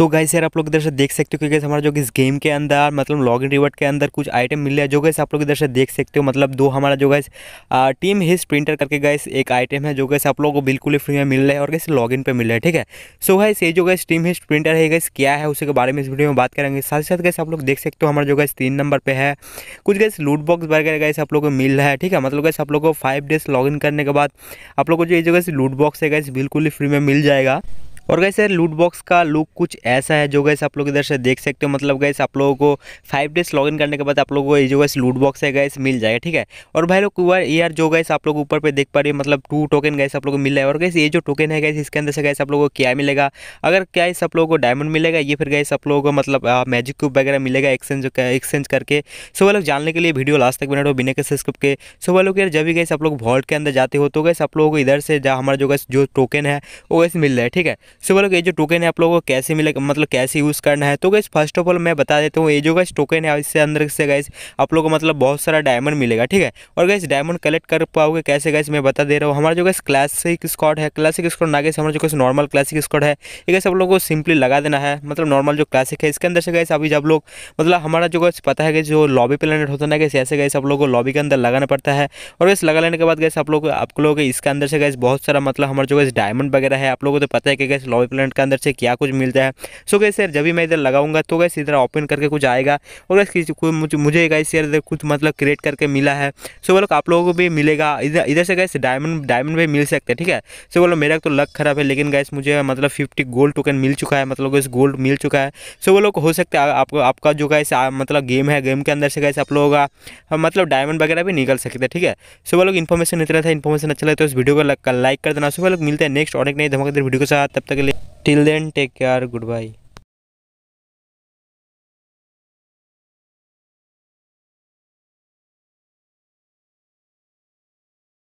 तो गाइस यार आप लोग इधर से देख सकते हो कि गैस हमारा जो इस गेम के अंदर मतलब लॉग इन रिवर्ट के अंदर कुछ आइटम मिल रहा है जो गैस आप लोग इधर से देख सकते हो मतलब दो हमारा जो गैस टीम हिस्स प्रिंटर करके गैस एक आइटम है जो गैस आप लोगों को बिल्कुल ही फ्री में मिल रहा है और गैस लॉग इन पर मिल रहा है ठीक है सो गैस ये जो गैस टीम हिस्ट प्रिंटर है गैस क्या है उसके बारे में इस वीडियो में बात करेंगे साथ ही साथ गैस आप लोग देख सकते हो हमारा जो गैस तीन नंबर पर है कुछ गैस लूट बॉक्स वगैरह गैस आप लोग को मिल रहा है ठीक है मतलब गैस आप लोग को फाइव डेज लॉग इन करने के बाद आप लोग को जो ये जो गैस लूट बॉक्स है गैस बिल्कुल ही फ्री में मिल जाएगा और गए सर लूट बॉक्स का लुक कुछ ऐसा है जो गैस आप लोग इधर से देख सकते हो मतलब गैस आप लोगों को फाइव डेज लॉगिन करने के बाद आप लोगों को ये जो गैस लूट बॉक्स है गैस मिल जाएगा ठीक है और भाई लोग यार जो गैस आप लोग ऊपर पे देख पा रहे मतलब टू टोकन गैस आप लोग को मिल रहा है और गैस ये जो टोकन है गैस इसके अंदर से गैस आप लोगों को क्या मिलेगा अगर क्या इस आप लोगों को डायमंड मिलेगा ये फिर गैस आप लोगों को मतलब मैजिक क्यूब वगैरह मिलेगा एक्सचेंज एक्सचेंज करके सो वो लोग जानने के लिए वीडियो लास्ट तक बना रहे बिना किसी स्क्रिप के सो वो लोग यार जब भी गैस आप लोग वॉल्ट के अंदर जाते हो तो गैस आप लोगों को इधर से हमारा जो गैस जो टोकन है वो गैस मिल रहा है ठीक है सो बोलो ये जो टोकन है आप लोगों को कैसे मिले मतलब कैसे यूज़ करना है तो गैस फर्स्ट ऑफ ऑल मैं बता देता हूँ ये जो गैस टोकन है इससे अंदर से गैस आप लोग को मतलब बहुत सारा डायमंड मिलेगा ठीक है और गैस डायमंड कलेक्ट कर पाओगे कैसे गैस मैं बता दे रहा हूँ हमारा जो गैस क्लासिक स्कॉट है क्लासिक स्कॉट ना गैस हमारा जो गैस नॉर्मल क्लासिक स्कॉट है ये गैस आप लोग को सिंपली लगा देना है मतलब नॉर्मल जो क्लासिक है इसके अंदर से गैस अभी जब लोग मतलब हमारा जो गैस पता है कि जो लॉबी प्लानट होता है ना गैस ऐसे गैस आप लोग को लॉबी के अंदर लगाना पड़ता है और गैस लगा लेने के बाद गैस आप लोग आप लोग इसके अंदर से गैस बहुत सारा मतलब हमारा जो गैस डायमंड वगैरह है आप लोगों को तो पता है कि गैस गैस लॉबी प्लांट के अंदर से क्या कुछ मिलता है सो गैस यार जब भी मैं इधर लगाऊंगा तो गैस इधर ओपन करके कुछ आएगा और गैस किसी मुझे गैस यार इधर कुछ मतलब क्रिएट करके मिला है सो बोलो आप लोगों को भी मिलेगा इधर इधर से गैस डायमंड डायमंड भी मिल सकते हैं ठीक है सो बोलो मेरा तो लक खराब है लेकिन गैस मुझे मतलब फिफ्टी गोल्ड टोकन मिल चुका है मतलब गैस गोल्ड मिल चुका है सो वो लोग हो सकता है आपको आपका जो गैस मतलब गेम है गेम के अंदर से गैस आप लोगों का मतलब डायमंड वगैरह भी निकल सकते हैं ठीक है सो बोलो इन्फॉर्मेशन इतना था इन्फॉर्मेशन अच्छा लगता है उस वीडियो को लाइक कर देना सो बोलो लोग मिलते हैं नेक्स्ट और एक नई धमाकेदार वीडियो के साथ तब तक के लिए till then take care good bye